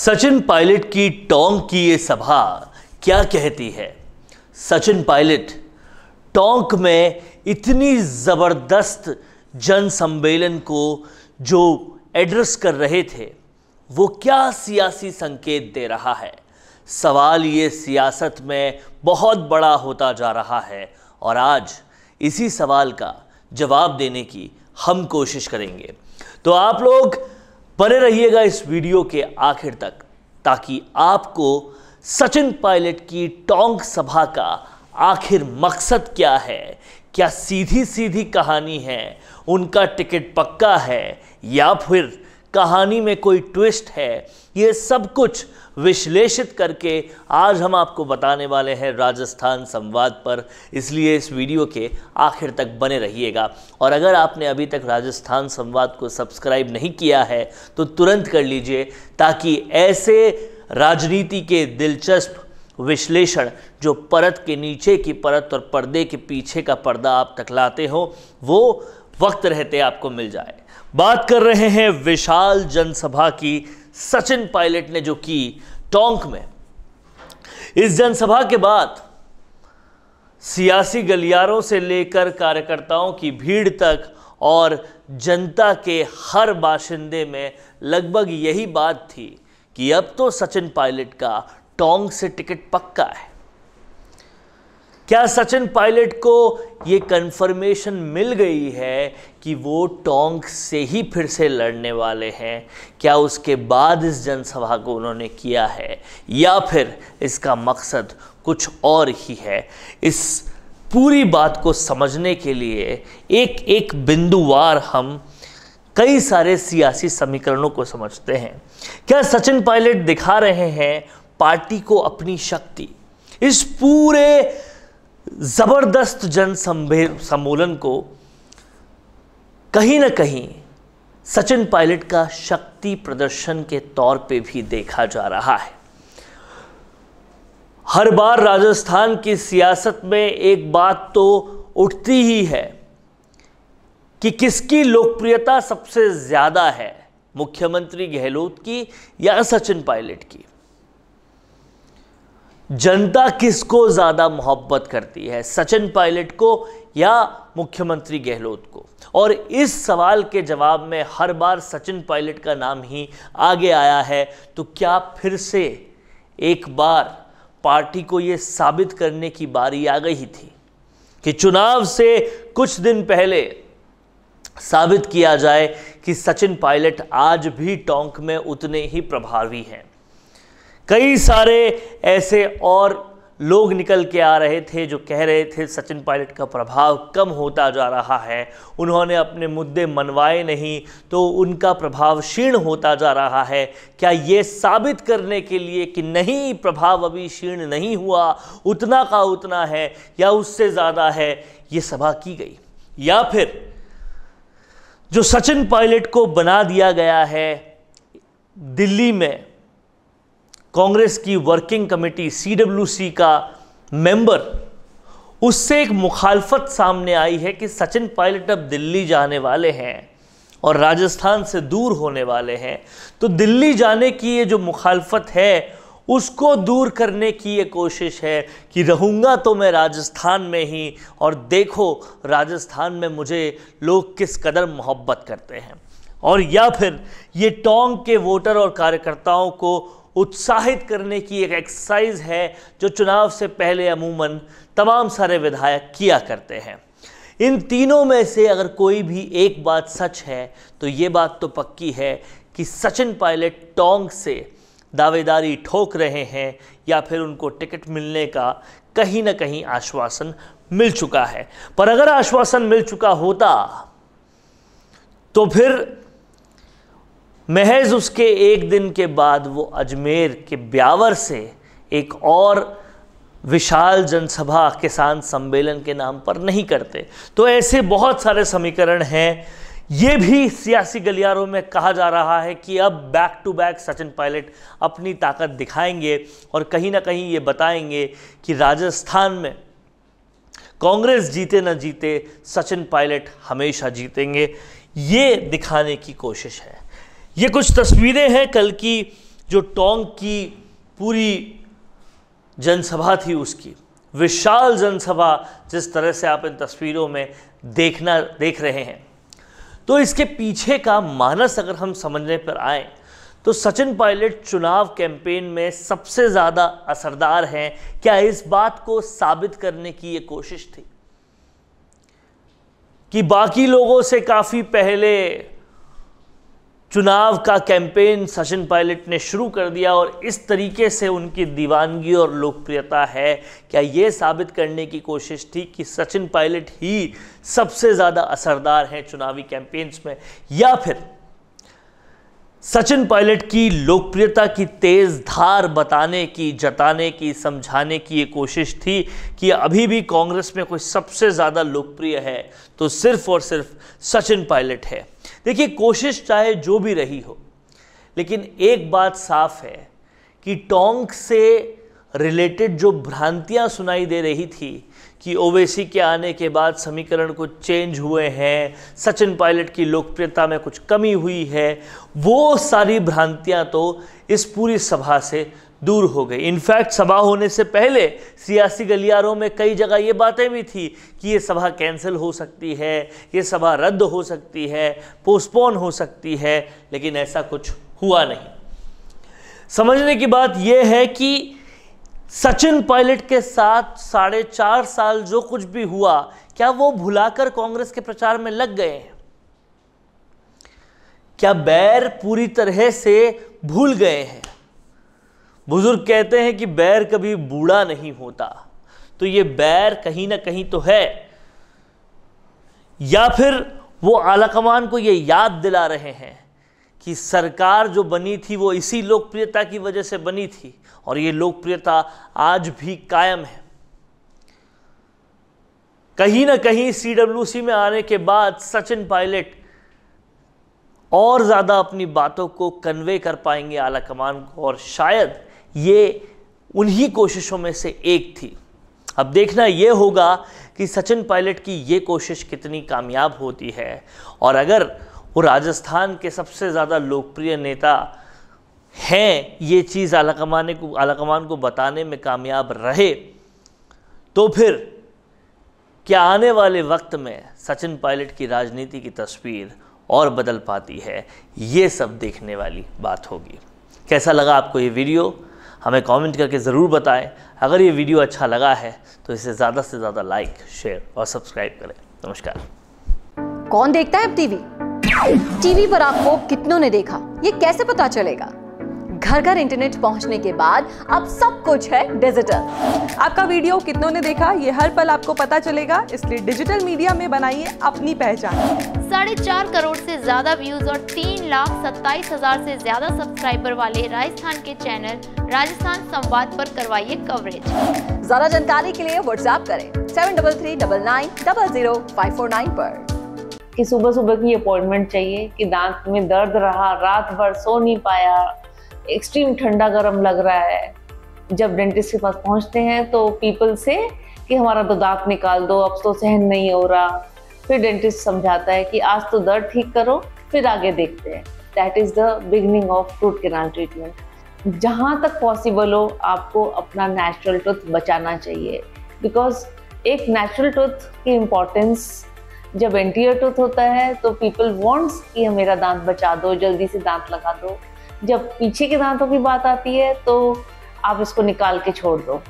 Sachin pilot की टोंग की ये सभा क्या कहती है सचिन पायलट टोंक में इतनी ज़बरदस्त जन सम्मेलन को जो एड्रेस कर रहे थे वो क्या सियासी संकेत दे रहा है सवाल ये सियासत में बहुत बड़ा होता जा रहा है और आज इसी सवाल का जवाब देने की हम कोशिश करेंगे तो आप लोग बने रहिएगा इस वीडियो के आखिर तक ताकि आपको सचिन पायलट की टोंग सभा का आखिर मकसद क्या है क्या सीधी सीधी कहानी है उनका टिकट पक्का है या फिर कहानी में कोई ट्विस्ट है ये सब कुछ विश्लेषित करके आज हम आपको बताने वाले हैं राजस्थान संवाद पर इसलिए इस वीडियो के आखिर तक बने रहिएगा और अगर आपने अभी तक राजस्थान संवाद को सब्सक्राइब नहीं किया है तो तुरंत कर लीजिए ताकि ऐसे राजनीति के दिलचस्प विश्लेषण जो परत के नीचे की परत और पर्दे के पीछे का पर्दा आप तक लाते हो वो वक्त रहते आपको मिल जाए बात कर रहे हैं विशाल जनसभा की सचिन पायलट ने जो की टोंक में इस जनसभा के बाद सियासी गलियारों से लेकर कार्यकर्ताओं की भीड़ तक और जनता के हर बाशिंदे में लगभग यही बात थी कि अब तो सचिन पायलट का टोंक से टिकट पक्का है क्या सचिन पायलट को ये कंफर्मेशन मिल गई है कि वो टोंक से ही फिर से लड़ने वाले हैं क्या उसके बाद इस जनसभा को उन्होंने किया है या फिर इसका मकसद कुछ और ही है इस पूरी बात को समझने के लिए एक एक बिंदुवार हम कई सारे सियासी समीकरणों को समझते हैं क्या सचिन पायलट दिखा रहे हैं पार्टी को अपनी शक्ति इस पूरे ज़बरदस्त जन सम्मेलन को कहीं ना कहीं सचिन पायलट का शक्ति प्रदर्शन के तौर पे भी देखा जा रहा है हर बार राजस्थान की सियासत में एक बात तो उठती ही है कि किसकी लोकप्रियता सबसे ज़्यादा है मुख्यमंत्री गहलोत की या सचिन पायलट की जनता किसको ज़्यादा मोहब्बत करती है सचिन पायलट को या मुख्यमंत्री गहलोत को और इस सवाल के जवाब में हर बार सचिन पायलट का नाम ही आगे आया है तो क्या फिर से एक बार पार्टी को ये साबित करने की बारी आ गई थी कि चुनाव से कुछ दिन पहले साबित किया जाए कि सचिन पायलट आज भी टोंक में उतने ही प्रभावी हैं कई सारे ऐसे और लोग निकल के आ रहे थे जो कह रहे थे सचिन पायलट का प्रभाव कम होता जा रहा है उन्होंने अपने मुद्दे मनवाए नहीं तो उनका प्रभाव क्षीण होता जा रहा है क्या ये साबित करने के लिए कि नहीं प्रभाव अभी क्षीण नहीं हुआ उतना का उतना है या उससे ज़्यादा है ये सभा की गई या फिर जो सचिन पायलट को बना दिया गया है दिल्ली में कांग्रेस की वर्किंग कमेटी सीडब्ल्यूसी का मेंबर उससे एक मुखालफत सामने आई है कि सचिन पायलट अब दिल्ली जाने वाले हैं और राजस्थान से दूर होने वाले हैं तो दिल्ली जाने की ये जो मुखालफत है उसको दूर करने की ये कोशिश है कि रहूँगा तो मैं राजस्थान में ही और देखो राजस्थान में मुझे लोग किस कदर मोहब्बत करते हैं और या फिर ये टोंग के वोटर और कार्यकर्ताओं को उत्साहित करने की एक एक्सरसाइज है जो चुनाव से पहले अमूमन तमाम सारे विधायक किया करते हैं इन तीनों में से अगर कोई भी एक बात सच है तो ये बात तो पक्की है कि सचिन पायलट टोंग से दावेदारी ठोक रहे हैं या फिर उनको टिकट मिलने का कहीं ना कहीं आश्वासन मिल चुका है पर अगर आश्वासन मिल चुका होता तो फिर महज उसके एक दिन के बाद वो अजमेर के ब्यावर से एक और विशाल जनसभा किसान सम्मेलन के नाम पर नहीं करते तो ऐसे बहुत सारे समीकरण हैं ये भी सियासी गलियारों में कहा जा रहा है कि अब back to back Sachin Pilot अपनी ताकत दिखाएंगे और कहीं ना कहीं ये बताएंगे कि राजस्थान में कांग्रेस जीते न जीते सचिन पायलट हमेशा जीतेंगे ये दिखाने की कोशिश है ये कुछ तस्वीरें हैं कल की जो टोंग की पूरी जनसभा थी उसकी विशाल जनसभा जिस तरह से आप इन तस्वीरों में देखना देख रहे हैं तो इसके पीछे का मानस अगर हम समझने पर आए तो सचिन पायलट चुनाव कैंपेन में सबसे ज़्यादा असरदार हैं क्या इस बात को साबित करने की ये कोशिश थी कि बाकी लोगों से काफ़ी पहले चुनाव का कैंपेन सचिन पायलट ने शुरू कर दिया और इस तरीके से उनकी दीवानगी और लोकप्रियता है क्या ये साबित करने की कोशिश थी कि सचिन पायलट ही सबसे ज़्यादा असरदार हैं चुनावी कैंपेन्स में या फिर सचिन पायलट की लोकप्रियता की तेज़ धार बताने की जताने की समझाने की ये कोशिश थी कि अभी भी कांग्रेस में कोई सबसे ज़्यादा लोकप्रिय है तो सिर्फ़ और सिर्फ सचिन पायलट है देखिए कोशिश चाहे जो भी रही हो लेकिन एक बात साफ है कि टोंक से रिलेटेड जो भ्रांतियां सुनाई दे रही थी कि ओवैसी के आने के बाद समीकरण कुछ चेंज हुए हैं सचिन पायलट की लोकप्रियता में कुछ कमी हुई है वो सारी भ्रांतियां तो इस पूरी सभा से दूर हो गई इनफैक्ट सभा होने से पहले सियासी गलियारों में कई जगह ये बातें भी थी कि ये सभा कैंसिल हो सकती है ये सभा रद्द हो सकती है पोस्टपोन हो सकती है लेकिन ऐसा कुछ हुआ नहीं समझने की बात यह है कि सचिन पायलट के साथ साढ़े चार साल जो कुछ भी हुआ क्या वो भुलाकर कांग्रेस के प्रचार में लग गए हैं क्या बैर पूरी तरह से भूल गए हैं बुज़ुर्ग कहते हैं कि बैर कभी बूढ़ा नहीं होता तो ये बैर कहीं ना कहीं तो है या फिर वो आलाकमान को ये याद दिला रहे हैं कि सरकार जो बनी थी वो इसी लोकप्रियता की वजह से बनी थी और ये लोकप्रियता आज भी कायम है कहीं ना कहीं सी में आने के बाद सचिन पायलट और ज़्यादा अपनी बातों को कन्वे कर पाएंगे आला कमान को और शायद ये उन्हीं कोशिशों में से एक थी अब देखना ये होगा कि सचिन पायलट की ये कोशिश कितनी कामयाब होती है और अगर वो राजस्थान के सबसे ज़्यादा लोकप्रिय नेता हैं ये चीज़ आलाकमाने को आलाकमान को बताने में कामयाब रहे तो फिर क्या आने वाले वक्त में सचिन पायलट की राजनीति की तस्वीर और बदल पाती है ये सब देखने वाली बात होगी कैसा लगा आपको ये वीडियो हमें कमेंट करके ज़रूर बताएं अगर ये वीडियो अच्छा लगा है तो इसे ज़्यादा से ज़्यादा लाइक शेयर और सब्सक्राइब करें नमस्कार कौन देखता है अब टीवी टीवी पर आपको कितनों ने देखा ये कैसे पता चलेगा घर घर इंटरनेट पहुंचने के बाद अब सब कुछ है डिजिटल आपका वीडियो कितनों ने देखा ये हर पल आपको पता चलेगा इसलिए डिजिटल मीडिया में बनाइए अपनी पहचान साढ़े चार करोड़ से ज्यादा व्यूज और तीन लाख सत्ताईस हजार से ज्यादा सब्सक्राइबर वाले राजस्थान के चैनल राजस्थान संवाद पर करवाइए कवरेज ज्यादा जानकारी के लिए व्हाट्सएप करें seven double three double nine double zero five four nine पर कि सुबह सुबह की अपॉइंटमेंट चाहिए कि दांत में दर्द रहा रात भर सो नहीं पाया एक्सट्रीम ठंडा गर्म लग रहा है जब डेंटिस्ट के पास पहुंचते हैं तो पीपल से कि हमारा तो दांत निकाल दो अब तो सहन नहीं हो रहा फिर डेंटिस्ट समझाता है कि आज तो दर्द ठीक करो फिर आगे देखते हैं that is the beginning of root canal treatment जहाँ तक पॉसिबल हो आपको अपना नेचुरल टूथ बचाना चाहिए बिकॉज एक नेचुरल टूथ की इम्पोर्टेंस जब एंटीअर टूथ होता है तो पीपल वॉन्ट्स कि मेरा दांत बचा दो जल्दी से दांत लगा दो जब पीछे के दांतों की बात आती है तो आप इसको निकाल के छोड़ दो